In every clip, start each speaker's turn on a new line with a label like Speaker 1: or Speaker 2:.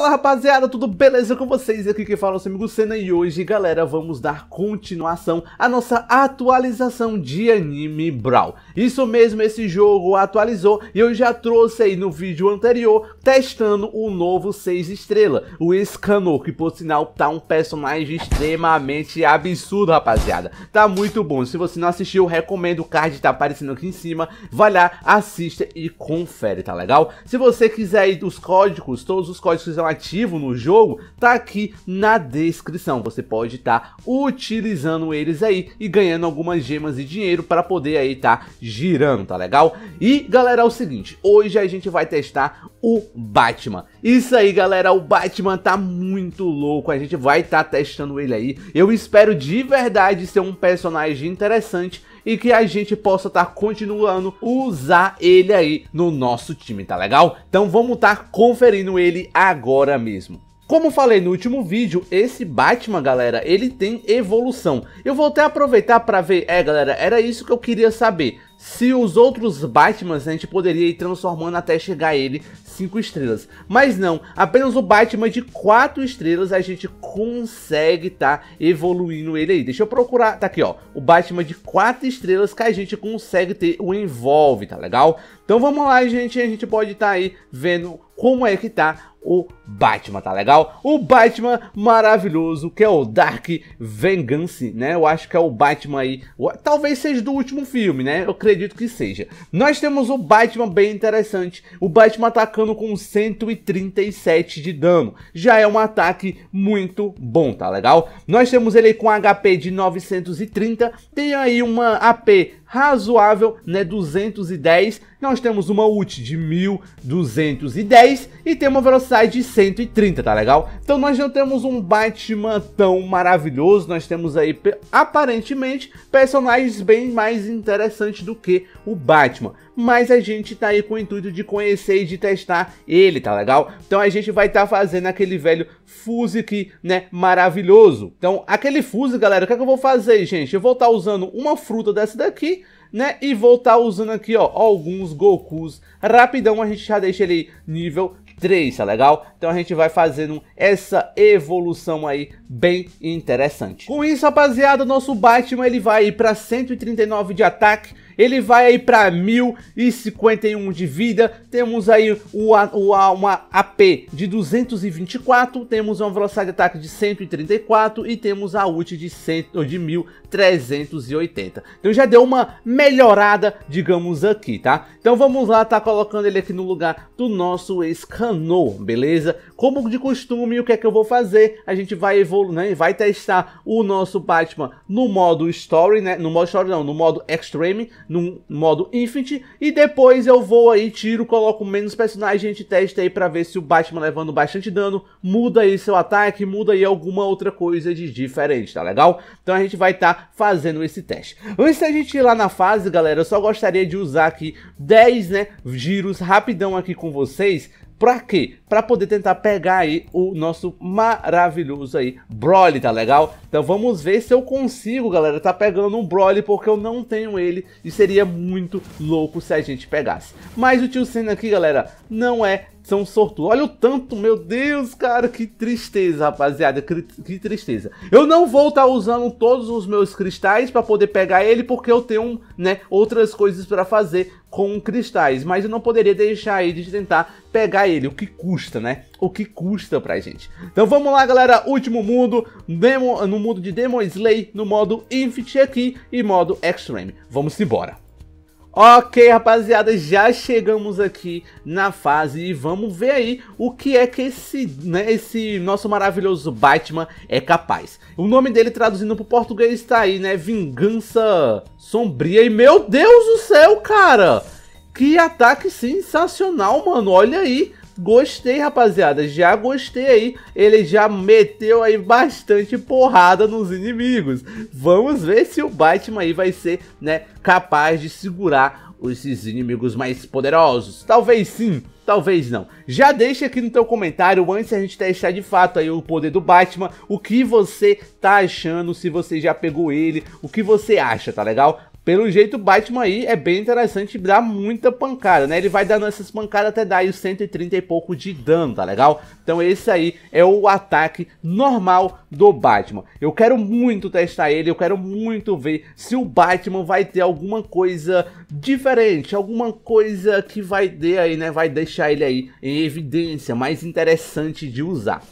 Speaker 1: Fala rapaziada, tudo beleza com vocês? Aqui quem fala é o seu amigo Senna e hoje, galera, vamos dar continuação à nossa atualização de Anime Brawl. Isso mesmo, esse jogo atualizou e eu já trouxe aí no vídeo anterior testando o novo 6 estrela, o Escanor, que por sinal tá um personagem extremamente absurdo, rapaziada. Tá muito bom, se você não assistiu, recomendo, o card tá aparecendo aqui em cima, vai lá, assista e confere, tá legal? Se você quiser aí dos códigos, todos os códigos que ativo no jogo tá aqui na descrição. Você pode estar tá utilizando eles aí e ganhando algumas gemas e dinheiro para poder aí tá girando, tá legal? E galera, é o seguinte, hoje a gente vai testar o Batman. Isso aí galera, o Batman tá muito louco, a gente vai estar tá testando ele aí. Eu espero de verdade ser um personagem interessante e que a gente possa estar tá continuando usar ele aí no nosso time, tá legal? Então vamos estar tá conferindo ele agora mesmo. Como falei no último vídeo, esse Batman, galera, ele tem evolução. Eu vou até aproveitar para ver, é galera, era isso que eu queria saber se os outros Batmans né, a gente poderia ir transformando até chegar ele 5 estrelas. Mas não, apenas o Batman de 4 estrelas a gente consegue tá evoluindo ele aí. Deixa eu procurar, tá aqui ó, o Batman de 4 estrelas que a gente consegue ter o Envolve, tá legal? Então vamos lá gente, a gente pode estar tá aí vendo como é que tá o Batman, tá legal? O Batman maravilhoso, que é o Dark Vengeance, né? Eu acho que é o Batman aí, talvez seja do último filme, né? Eu acredito que seja. Nós temos o Batman bem interessante, o Batman atacando com 137 de dano. Já é um ataque muito bom, tá legal? Nós temos ele com HP de 930, tem aí uma AP razoável, né, 210. Nós temos uma ult de 1210 e tem uma velocidade de 130, tá legal? Então nós não temos um Batman tão maravilhoso, nós temos aí aparentemente personagens bem mais interessantes do que o Batman. Mas a gente tá aí com o intuito de conhecer e de testar ele, tá legal? Então a gente vai estar tá fazendo aquele velho Fuzik, né, maravilhoso. Então aquele Fuse, galera, o que, é que eu vou fazer, gente? Eu vou estar tá usando uma fruta dessa daqui né? E voltar tá usando aqui, ó, alguns Gokus. Rapidão a gente já deixa ele nível 3, tá legal? Então a gente vai fazendo essa evolução aí bem interessante. Com isso, rapaziada, o nosso Batman ele vai para 139 de ataque ele vai aí para 1051 de vida. Temos aí o, o, uma AP de 224. Temos uma velocidade de ataque de 134. E temos a ult de, 100, de 1380. Então já deu uma melhorada, digamos aqui, tá? Então vamos lá, tá colocando ele aqui no lugar do nosso Scanor, beleza? Como de costume, o que é que eu vou fazer? A gente vai evoluir, né? vai testar o nosso Batman no modo Story, né? No modo Story não, no modo Extreme, num modo Infinite. E depois eu vou aí, tiro, coloco menos personagens a gente testa aí pra ver se o Batman levando bastante dano muda aí seu ataque, muda aí alguma outra coisa de diferente, tá legal? Então a gente vai estar tá fazendo esse teste. Antes da gente ir lá na fase, galera, eu só gostaria de usar aqui 10, né, giros rapidão aqui com vocês Pra quê? Pra poder tentar pegar aí o nosso maravilhoso aí Broly, tá legal? Então vamos ver se eu consigo, galera, tá pegando um Broly, porque eu não tenho ele e seria muito louco se a gente pegasse. Mas o tio Senna aqui, galera, não é são sortudos. Olha o tanto, meu Deus, cara, que tristeza, rapaziada, que, que tristeza. Eu não vou estar tá usando todos os meus cristais para poder pegar ele, porque eu tenho, né, outras coisas para fazer com cristais, mas eu não poderia deixar aí de tentar pegar ele, o que custa, né? O que custa pra gente. Então vamos lá, galera, último mundo, demo, no mundo de Demon Slay, no modo Infinity aqui e modo Extreme. Vamos embora. Ok, rapaziada, já chegamos aqui na fase e vamos ver aí o que é que esse, né, esse nosso maravilhoso Batman é capaz. O nome dele traduzindo para o português está aí, né? Vingança Sombria. E meu Deus do céu, cara! Que ataque sensacional, mano. Olha aí. Gostei, rapaziada, já gostei aí. Ele já meteu aí bastante porrada nos inimigos. Vamos ver se o Batman aí vai ser, né, capaz de segurar esses inimigos mais poderosos. Talvez sim, talvez não. Já deixa aqui no teu comentário, antes a gente testar de fato aí o poder do Batman, o que você tá achando, se você já pegou ele, o que você acha, tá legal? Pelo jeito, o Batman aí é bem interessante, dá muita pancada, né? Ele vai dando essas pancadas até dar aí os 130 e pouco de dano, tá legal? Então esse aí é o ataque normal do Batman. Eu quero muito testar ele, eu quero muito ver se o Batman vai ter alguma coisa diferente, alguma coisa que vai ter aí, né? Vai deixar ele aí em evidência, mais interessante de usar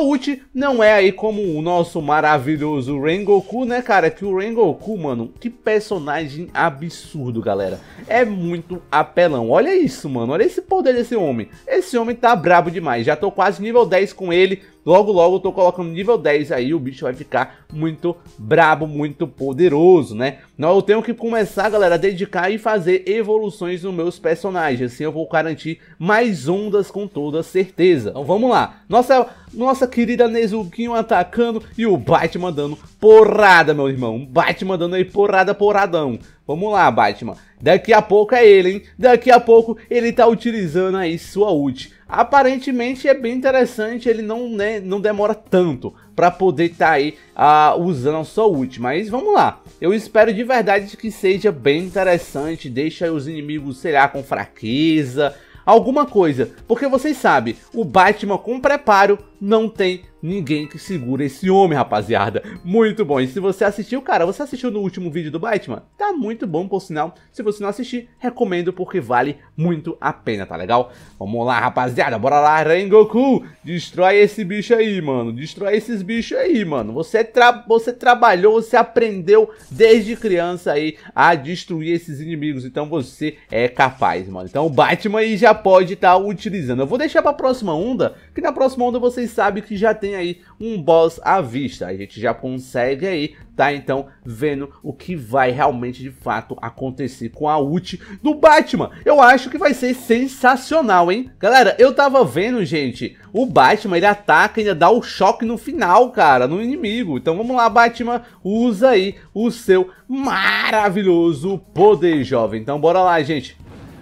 Speaker 1: ult não é aí como o nosso maravilhoso Rengoku, né, cara? Que o Rengoku, mano, que personagem absurdo, galera. É muito apelão. Olha isso, mano. Olha esse poder desse homem. Esse homem tá brabo demais. Já tô quase nível 10 com ele. Logo, logo eu tô colocando nível 10 aí, o bicho vai ficar muito brabo, muito poderoso, né? Então eu tenho que começar, galera, a dedicar e fazer evoluções nos meus personagens. Assim eu vou garantir mais ondas com toda certeza. Então vamos lá. Nossa, nossa querida Nezuquinho atacando e o Batman dando porrada, meu irmão. Bate Batman dando aí porrada, porradão. Vamos lá, Batman. Daqui a pouco é ele, hein? Daqui a pouco ele tá utilizando aí sua ult. Aparentemente é bem interessante, ele não, né, não demora tanto para poder estar tá aí uh, usando a sua ult. Mas vamos lá, eu espero de verdade que seja bem interessante, deixa os inimigos, sei lá, com fraqueza, alguma coisa. Porque vocês sabem, o Batman com preparo não tem Ninguém que segura esse homem, rapaziada. Muito bom. E se você assistiu, cara, você assistiu no último vídeo do Batman? Tá muito bom, por sinal. Se você não assistir, recomendo porque vale muito a pena, tá legal? Vamos lá, rapaziada. Bora lá, Rengoku. Destrói esse bicho aí, mano. Destrói esses bichos aí, mano. Você, tra você trabalhou, você aprendeu desde criança aí a destruir esses inimigos. Então você é capaz, mano. Então o Batman aí já pode estar tá utilizando. Eu vou deixar pra próxima onda, que na próxima onda vocês sabem que já tem aí um boss à vista. A gente já consegue aí, tá? Então, vendo o que vai realmente de fato acontecer com a ult do Batman. Eu acho que vai ser sensacional, hein? Galera, eu tava vendo, gente, o Batman, ele ataca e ainda dá o choque no final, cara, no inimigo. Então vamos lá, Batman, usa aí o seu maravilhoso poder, jovem. Então bora lá, gente.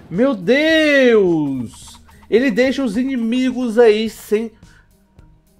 Speaker 1: Meu Deus! Ele deixa os inimigos aí sem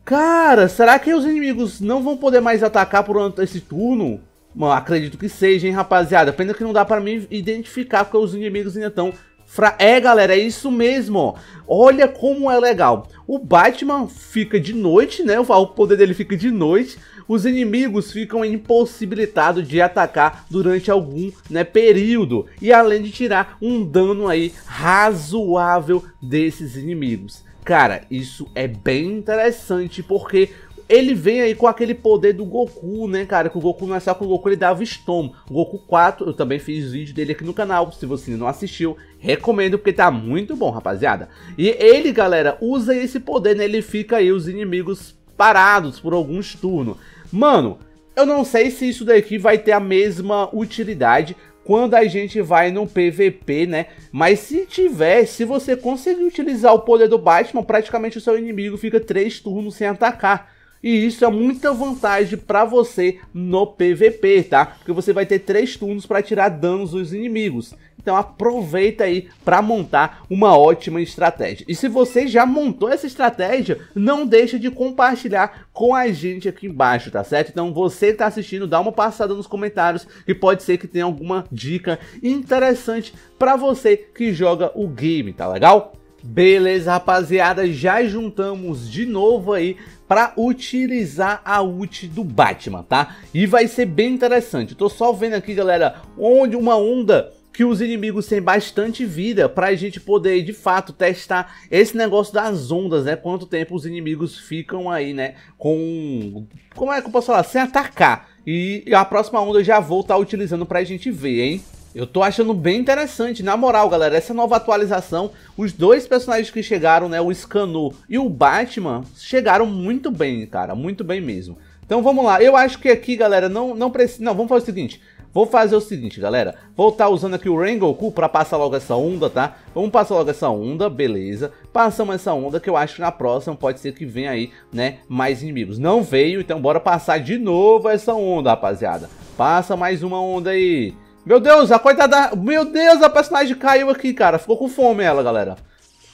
Speaker 1: Cara, será que os inimigos não vão poder mais atacar por esse turno? Mano, acredito que seja, hein, rapaziada. Pena que não dá pra mim identificar porque os inimigos ainda estão... Fra... É, galera, é isso mesmo. Olha como é legal. O Batman fica de noite, né? O poder dele fica de noite. Os inimigos ficam impossibilitados de atacar durante algum né, período. E além de tirar um dano aí razoável desses inimigos. Cara, isso é bem interessante porque ele vem aí com aquele poder do Goku, né, cara? Que o Goku não é só com o Goku, ele dava estômago O Goku 4, eu também fiz vídeo dele aqui no canal. Se você não assistiu, recomendo porque tá muito bom, rapaziada. E ele, galera, usa esse poder, né? Ele fica aí os inimigos parados por alguns turnos. Mano, eu não sei se isso daqui vai ter a mesma utilidade, quando a gente vai no PVP, né? Mas se tiver, se você conseguir utilizar o poder do Batman, praticamente o seu inimigo fica 3 turnos sem atacar. E isso é muita vantagem para você no PVP, tá? Porque você vai ter três turnos para tirar danos dos inimigos. Então aproveita aí para montar uma ótima estratégia. E se você já montou essa estratégia, não deixa de compartilhar com a gente aqui embaixo, tá certo? Então você que tá assistindo, dá uma passada nos comentários que pode ser que tenha alguma dica interessante para você que joga o game, tá legal? Beleza, rapaziada, já juntamos de novo aí para utilizar a ult do Batman, tá? E vai ser bem interessante. tô só vendo aqui, galera, onde uma onda que os inimigos têm bastante vida para a gente poder de fato testar esse negócio das ondas, né? Quanto tempo os inimigos ficam aí, né? Com como é que eu posso falar? Sem atacar. E a próxima onda eu já vou estar tá utilizando para a gente ver, hein? Eu tô achando bem interessante. Na moral, galera, essa nova atualização, os dois personagens que chegaram, né, o Scanu e o Batman, chegaram muito bem, cara, muito bem mesmo. Então vamos lá, eu acho que aqui, galera, não, não precisa... Não, vamos fazer o seguinte, vou fazer o seguinte, galera. Vou estar tá usando aqui o Rengoku pra passar logo essa onda, tá? Vamos passar logo essa onda, beleza. Passamos essa onda que eu acho que na próxima pode ser que venha aí, né, mais inimigos. Não veio, então bora passar de novo essa onda, rapaziada. Passa mais uma onda aí. Meu Deus, a coitada... Meu Deus, a personagem caiu aqui, cara. Ficou com fome ela, galera.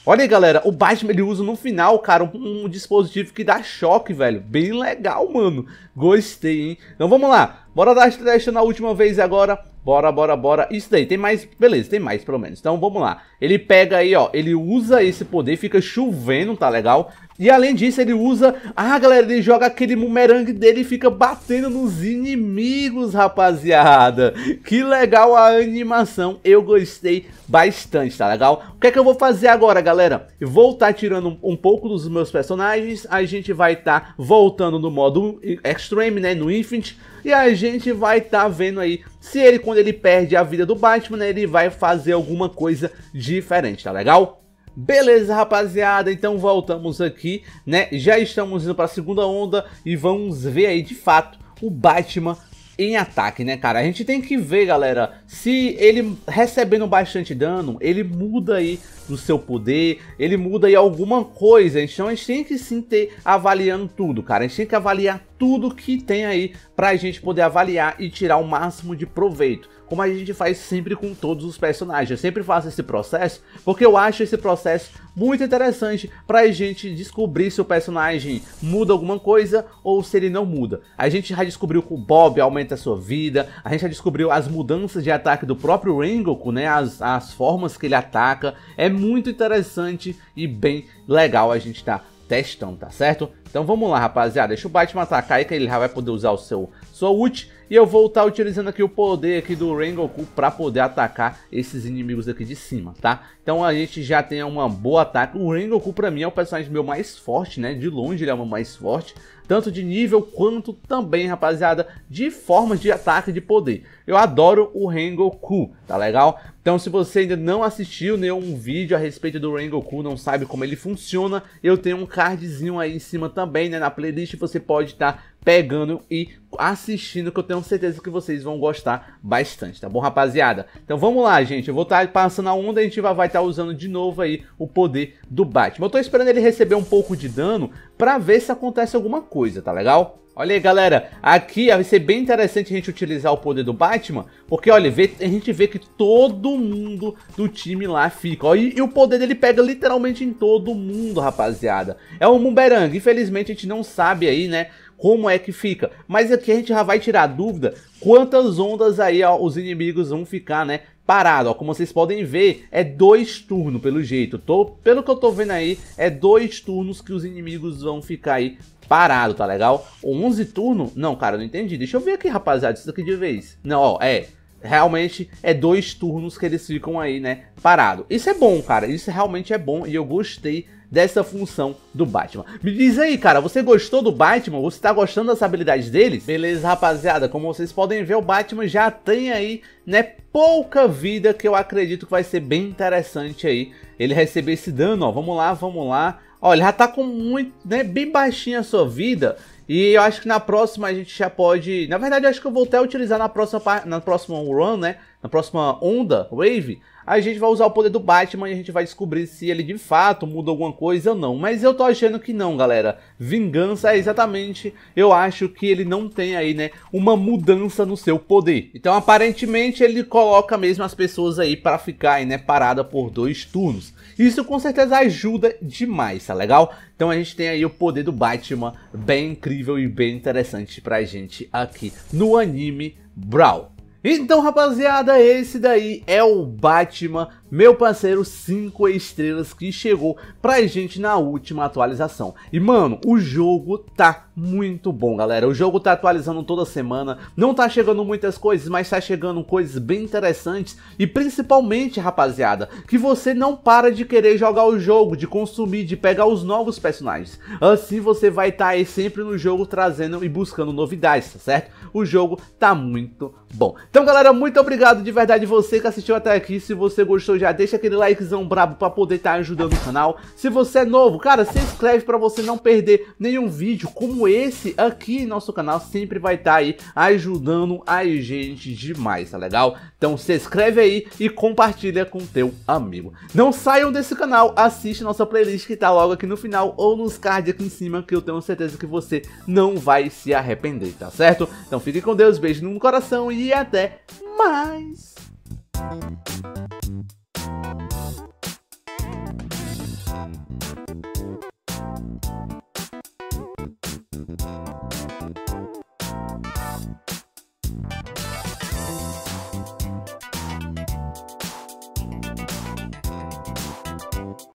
Speaker 1: Olha aí, galera. O Batman, ele usa no final, cara, um, um, dispositivo que dá choque, velho. Bem legal, mano. Gostei, hein? Então, vamos lá. Bora dar testa na última vez agora. Bora, bora, bora. Isso daí, tem mais... Beleza, tem mais, pelo menos. Então, vamos lá. Ele pega aí, ó. Ele usa esse poder, fica chovendo, tá legal? E além disso, ele usa. Ah, galera, ele joga aquele bumerangue dele e fica batendo nos inimigos, rapaziada. Que legal a animação. Eu gostei bastante, tá legal? O que é que eu vou fazer agora, galera? Vou estar tá tirando um, pouco dos meus personagens. A gente vai estar tá voltando no modo Extreme, né? No Infinite. E a gente vai estar tá vendo aí se ele, quando ele perde a vida do Batman, né, ele vai fazer alguma coisa diferente, tá legal? Beleza, rapaziada, então voltamos aqui, né? Já estamos indo para a segunda onda e vamos ver aí de fato o Batman em ataque, né, cara? A gente tem que ver, galera, se ele recebendo bastante dano, ele muda aí o seu poder, ele muda aí alguma coisa. Então a gente tem que sim ter avaliando tudo, cara. A gente tem que avaliar tudo que tem aí para a gente poder avaliar e tirar o máximo de proveito. Como a gente faz sempre com todos os personagens. Eu sempre faço esse processo porque eu acho esse processo muito interessante para a gente descobrir se o personagem muda alguma coisa ou se ele não muda. A gente já descobriu que o Bob aumenta a sua vida, a gente já descobriu as mudanças de ataque do próprio Rengoku, né? As, as formas que ele ataca. É muito interessante e bem legal a gente estar tá testam, tá certo? Então vamos lá, rapaziada. Deixa o Batman atacar aí que ele já vai poder usar o seu sua ult. E eu vou estar tá utilizando aqui o poder aqui do Rengoku para poder atacar esses inimigos aqui de cima, tá? Então a gente já tem uma boa ataque. O Rengoku para mim é o personagem meu mais forte, né? De longe ele é o mais forte tanto de nível quanto também, rapaziada, de formas de ataque de poder. Eu adoro o Rengoku, tá legal? Então se você ainda não assistiu nenhum vídeo a respeito do Rengoku, não sabe como ele funciona, eu tenho um cardzinho aí em cima também, né, na playlist você pode estar tá pegando e assistindo que eu tenho certeza que vocês vão gostar bastante, tá bom, rapaziada? Então vamos lá, gente, eu vou estar tá passando a onda e a gente vai estar tá usando de novo aí o poder do Batman. Eu tô esperando ele receber um pouco de dano para ver se acontece alguma coisa, tá legal? Olha aí, galera, aqui vai ser bem interessante a gente utilizar o poder do Batman, porque, olha, vê, a gente vê que todo mundo do time lá fica, ó, e, e, o poder dele pega literalmente em todo mundo, rapaziada. É um boomerang, infelizmente a gente não sabe aí, né, como é que fica, mas aqui a gente já vai tirar a dúvida quantas ondas aí ó, os inimigos vão ficar, né, parado, ó, como vocês podem ver, é dois turnos pelo jeito, tô, pelo que eu tô vendo aí, é dois turnos que os inimigos vão ficar aí parado, tá legal? 11 turnos? Não, cara, não entendi, deixa eu ver aqui, rapaziada, isso aqui de vez. Não, ó, é, realmente é dois turnos que eles ficam aí, né, parado. Isso é bom, cara, isso realmente é bom e eu gostei dessa função do Batman. Me diz aí, cara, você gostou do Batman? Você tá gostando das habilidades deles? Beleza, rapaziada, como vocês podem ver, o Batman já tem aí, né, pouca vida que eu acredito que vai ser bem interessante aí ele receber esse dano, ó. Vamos lá, vamos lá. Olha, já tá com muito, né, bem baixinha a sua vida e eu acho que na próxima a gente já pode. Na verdade, eu acho que eu vou até utilizar na próxima, na próxima run, né? Na próxima onda, wave. A gente vai usar o poder do Batman e a gente vai descobrir se ele de fato muda alguma coisa ou não. Mas eu tô achando que não, galera. Vingança é exatamente. Eu acho que ele não tem aí, né? Uma mudança no seu poder. Então, aparentemente, ele coloca mesmo as pessoas aí para ficar aí, né? Parada por dois turnos. Isso com certeza ajuda demais, tá legal? Então a gente tem aí o poder do Batman bem incrível e bem interessante pra gente aqui no anime Brawl. Então, rapaziada, esse daí é o Batman meu parceiro, 5 estrelas que chegou pra gente na última atualização. E mano, o jogo tá muito bom, galera. O jogo tá atualizando toda semana, não tá chegando muitas coisas, mas tá chegando coisas bem interessantes. E principalmente, rapaziada, que você não para de querer jogar o jogo, de consumir, de pegar os novos personagens. Assim você vai estar tá aí sempre no jogo trazendo e buscando novidades, tá certo? O jogo tá muito bom. Então galera, muito obrigado de verdade você que assistiu até aqui. Se você gostou já deixa aquele likezão brabo pra poder estar tá ajudando o canal. Se você é novo, cara, se inscreve pra você não perder nenhum vídeo como esse aqui em nosso canal. Sempre vai estar tá aí ajudando a gente demais, tá legal? Então se inscreve aí e compartilha com teu amigo. Não saiam desse canal, assiste nossa playlist que tá logo aqui no final ou nos cards aqui em cima que eu tenho certeza que você não vai se arrepender, tá certo? Então fique com Deus, beijo no coração e até mais!